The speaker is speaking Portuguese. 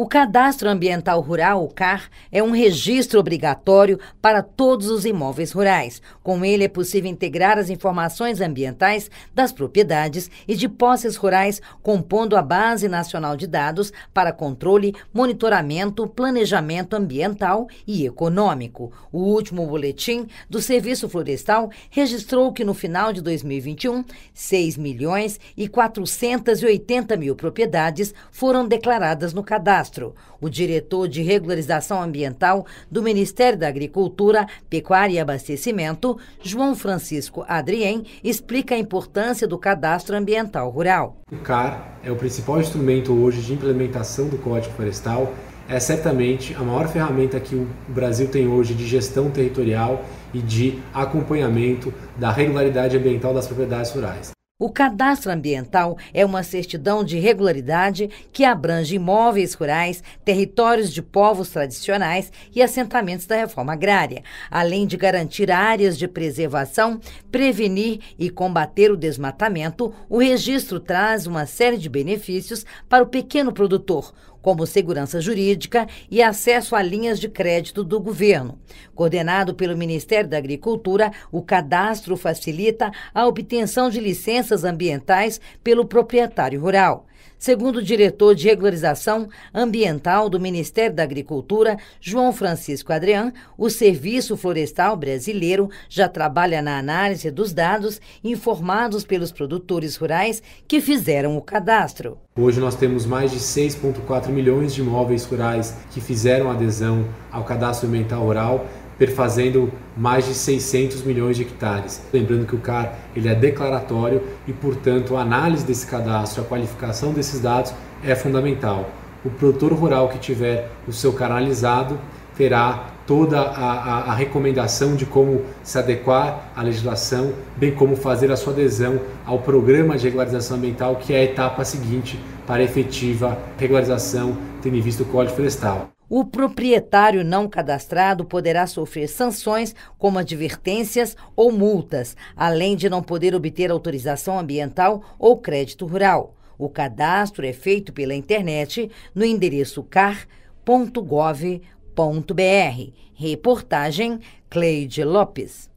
O Cadastro Ambiental Rural, o CAR, é um registro obrigatório para todos os imóveis rurais. Com ele é possível integrar as informações ambientais das propriedades e de posses rurais, compondo a Base Nacional de Dados para Controle, Monitoramento, Planejamento Ambiental e Econômico. O último boletim do Serviço Florestal registrou que no final de 2021, 6 milhões e 480 mil propriedades foram declaradas no cadastro. Castro, o diretor de regularização ambiental do Ministério da Agricultura, Pecuária e Abastecimento, João Francisco Adrien, explica a importância do cadastro ambiental rural. O CAR é o principal instrumento hoje de implementação do Código Florestal é certamente a maior ferramenta que o Brasil tem hoje de gestão territorial e de acompanhamento da regularidade ambiental das propriedades rurais. O cadastro ambiental é uma certidão de regularidade que abrange imóveis rurais, territórios de povos tradicionais e assentamentos da reforma agrária, além de garantir áreas de preservação, prevenir e combater o desmatamento. O registro traz uma série de benefícios para o pequeno produtor, como segurança jurídica e acesso a linhas de crédito do governo. Coordenado pelo Ministério da Agricultura, o cadastro facilita a obtenção de licenças ambientais pelo proprietário rural. Segundo o diretor de regularização ambiental do Ministério da Agricultura, João Francisco Adrian, o Serviço Florestal Brasileiro já trabalha na análise dos dados informados pelos produtores rurais que fizeram o cadastro. Hoje nós temos mais de 6,4 milhões de imóveis rurais que fizeram adesão ao cadastro ambiental rural perfazendo mais de 600 milhões de hectares. Lembrando que o CAR ele é declaratório e, portanto, a análise desse cadastro, a qualificação desses dados é fundamental. O produtor rural que tiver o seu CAR analisado, terá toda a, a, a, recomendação de como se adequar à legislação, bem como fazer a sua adesão ao programa de regularização ambiental, que é a etapa seguinte para a efetiva regularização, tendo em vista o Código Florestal. O proprietário não cadastrado poderá sofrer sanções, como advertências ou multas, além de não poder obter autorização ambiental ou crédito rural. O cadastro é feito pela internet no endereço car.gov.br Reportagem Cleide Lopes.